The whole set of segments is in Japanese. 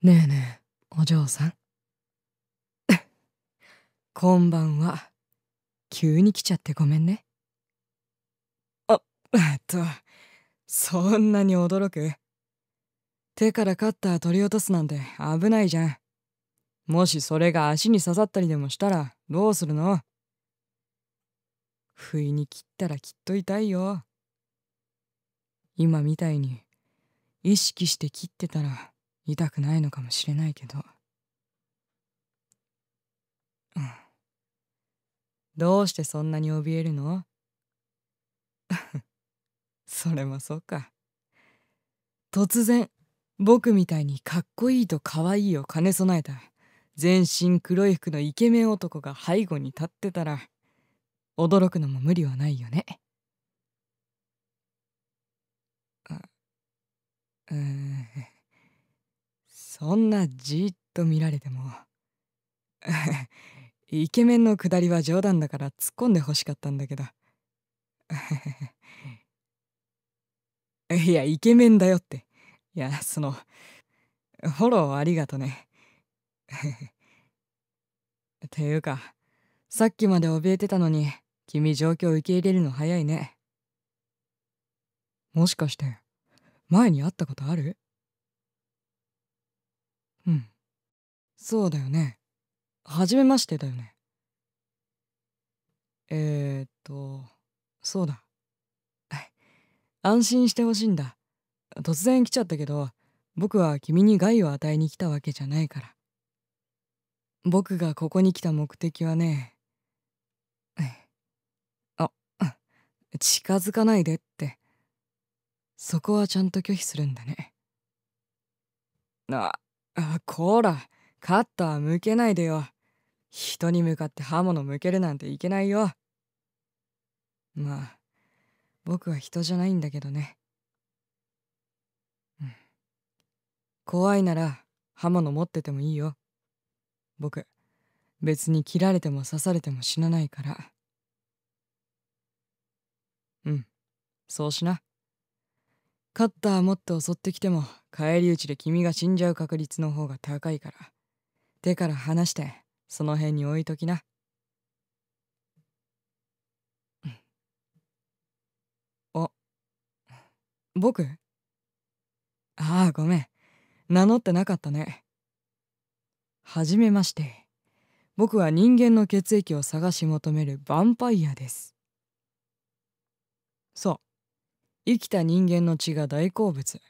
ねえねえお嬢さん こんばんは急に来ちゃってごめんねあえっとそんなに驚く手からカッター取り落とすなんて危ないじゃんもしそれが足に刺さったりでもしたらどうするの不意に切ったらきっと痛いよ今みたいに意識して切ってたら痛くないのかもしれないけどうんどうしてそんなに怯えるの それもそうか突然僕みたいにかっこいいとかわいいを兼ね備えた全身黒い服のイケメン男が背後に立ってたら驚くのも無理はないよねあうんそんなじーっと見られても イケメンのくだりは冗談だから突っ込んでほしかったんだけど いやイケメンだよっていやそのフォローありがとね ていうかさっきまで怯えてたのに君状況受け入れるの早いねもしかして前に会ったことあるうんそうだよねはじめましてだよねえー、っとそうだ安心してほしいんだ突然来ちゃったけど僕は君に害を与えに来たわけじゃないから僕がここに来た目的はねあ近づかないでってそこはちゃんと拒否するんだねああこらカッター向けないでよ人に向かって刃物向けるなんていけないよまあ僕は人じゃないんだけどね、うん、怖いなら刃物持っててもいいよ僕別に切られても刺されても死なないからうんそうしなカッター持って襲ってきても返り討ちで君が死んじゃう確率の方が高いから手から離してその辺に置いときなあ僕ああごめん名乗ってなかったねはじめまして僕は人間の血液を探し求めるヴァンパイアですそう生きた人間の血が大好物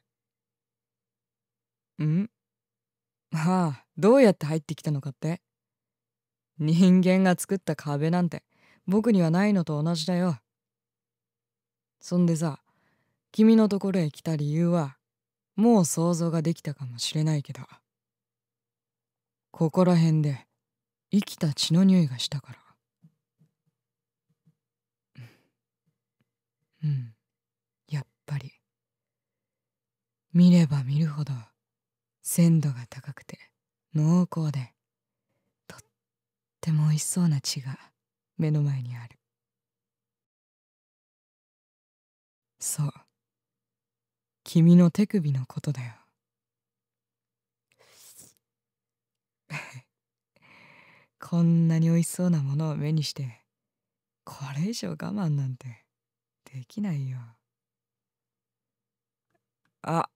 んああどうやって入ってきたのかって人間が作った壁なんて僕にはないのと同じだよそんでさ君のところへ来た理由はもう想像ができたかもしれないけどここら辺で生きた血の匂いがしたからうんやっぱり見れば見るほど鮮度が高くて濃厚でとっても美味しそうな血が目の前にあるそう君の手首のことだよ こんなに美味しそうなものを目にしてこれ以上我慢なんてできないよあ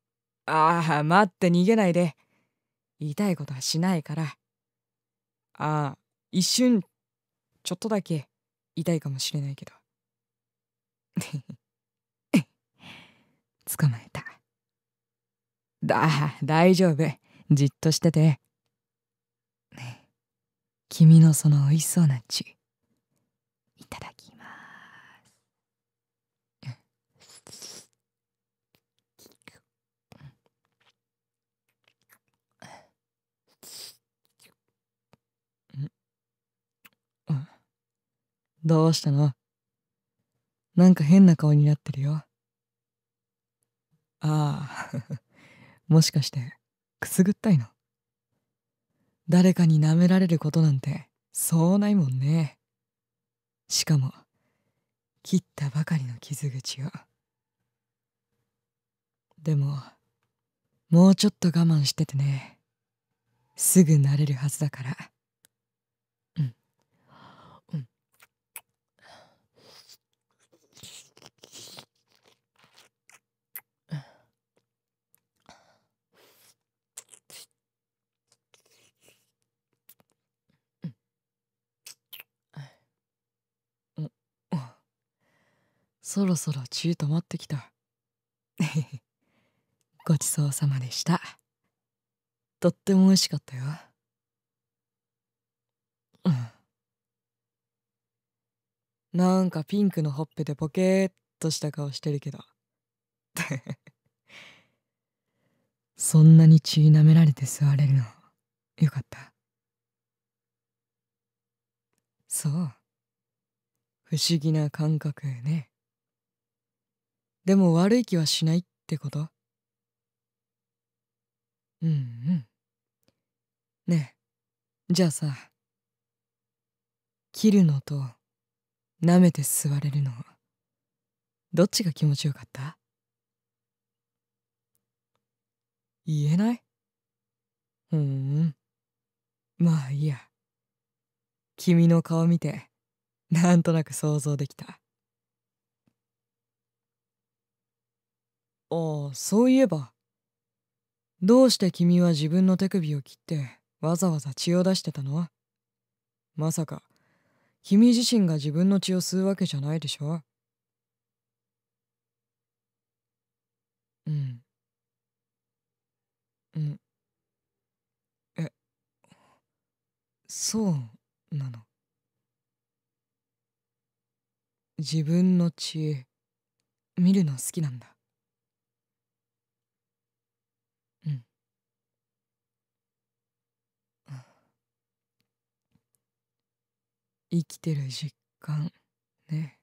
ああ、待って逃げないで。痛いことはしないから。ああ、一瞬、ちょっとだけ痛いかもしれないけど。捕まえた。だ、大丈夫。じっとしてて。ね君のその美味しそうな血。どうしたのなんか変な顔になってるよ。ああ もしかして、くすぐったいの誰かに舐められることなんて、そうないもんね。しかも、切ったばかりの傷口を。でも、もうちょっと我慢しててね。すぐ慣れるはずだから。そろそろ血止まってきた ごちそうさまでしたとっても美味しかったよ、うん、なんかピンクのほっぺでポケーっとした顔してるけど そんなに血舐められて座れるのよかったそう不思議な感覚ねでも悪い気はしないってことうんうんねえじゃあさ切るのと舐めて座れるのどっちが気持ちよかった言えないうんまあいいや君の顔見てなんとなく想像できたああそういえばどうして君は自分の手首を切ってわざわざ血を出してたのまさか君自身が自分の血を吸うわけじゃないでしょうんうんえそうなの自分の血見るの好きなんだ生きてる実感ね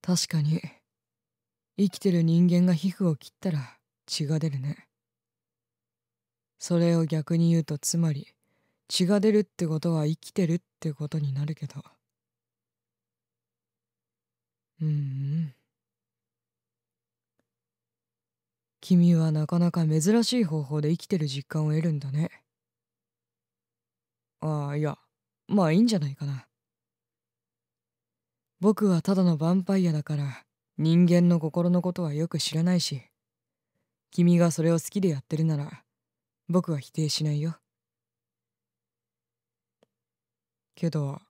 確かに生きてる人間が皮膚を切ったら血が出るねそれを逆に言うとつまり血が出るってことは生きてるってことになるけどうん、うん、君はなかなか珍しい方法で生きてる実感を得るんだねああいやまあいいんじゃないかな僕はただのヴァンパイアだから人間の心のことはよく知らないし君がそれを好きでやってるなら僕は否定しないよけど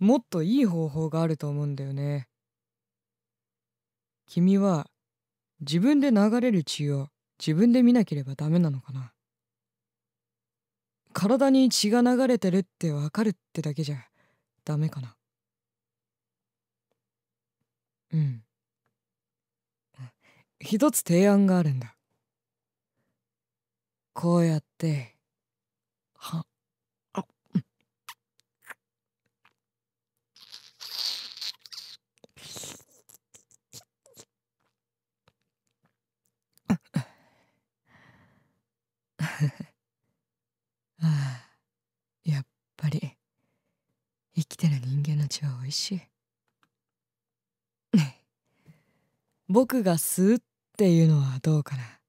もっといい方法があると思うんだよね君は自分で流れる血を自分で見なければダメなのかな体に血が流れてるってわかるってだけじゃダメかなうん一つ提案があるんだこうやってはし 僕が吸うっていうのはどうかな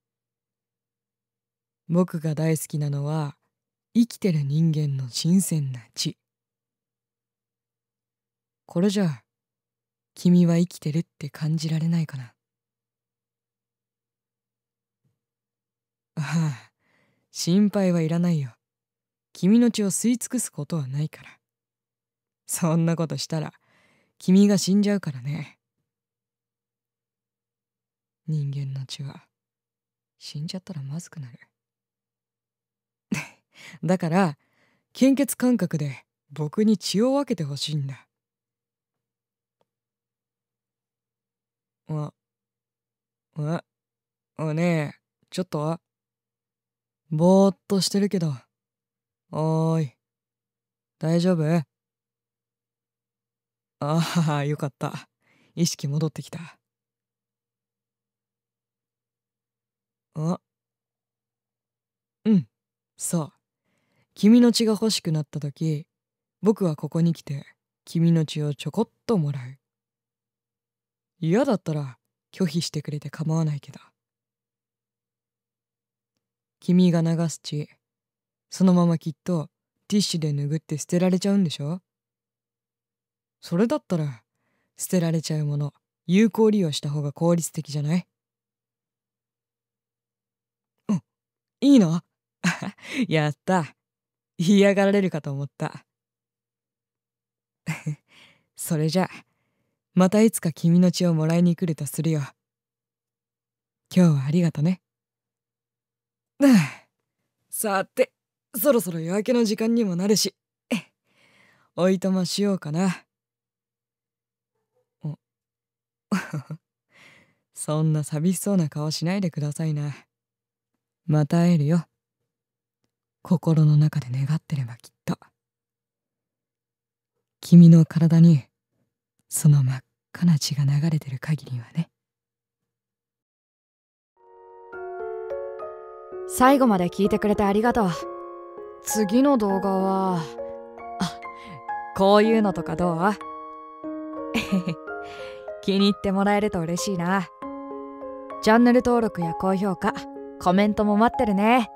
僕が大好きなのは生きてる人間の新鮮な血これじゃ君は生きてるって感じられないかなああ心配はいらないよ君の血を吸い尽くすことはないからそんなことしたら君が死んじゃうからね人間の血は死んじゃったらまずくなる だから献血感覚で僕に血を分けてほしいんだああおねえちょっとはぼーっとしてるけどおーい大丈夫ああ、よかった。意識戻ってきた。あ。うん、そう。君の血が欲しくなった時、僕はここに来て、君の血をちょこっともらう。嫌だったら拒否してくれて構わないけど。君が流す血、そのままきっとティッシュで拭って捨てられちゃうんでしょそれだったら捨てられちゃうもの有効利用した方が効率的じゃないうんいいの やった嫌がられるかと思った それじゃまたいつか君の血をもらいに来るとするよ今日はありがとね さてそろそろ夜明けの時間にもなるし おいとましようかな。そんな寂しそうな顔しないでくださいなまた会えるよ心の中で願ってればきっと君の体にその真っ赤な血が流れてる限りはね最後まで聞いてくれてありがとう次の動画はあこういうのとかどうえへへ気に入ってもらえると嬉しいなチャンネル登録や高評価コメントも待ってるね。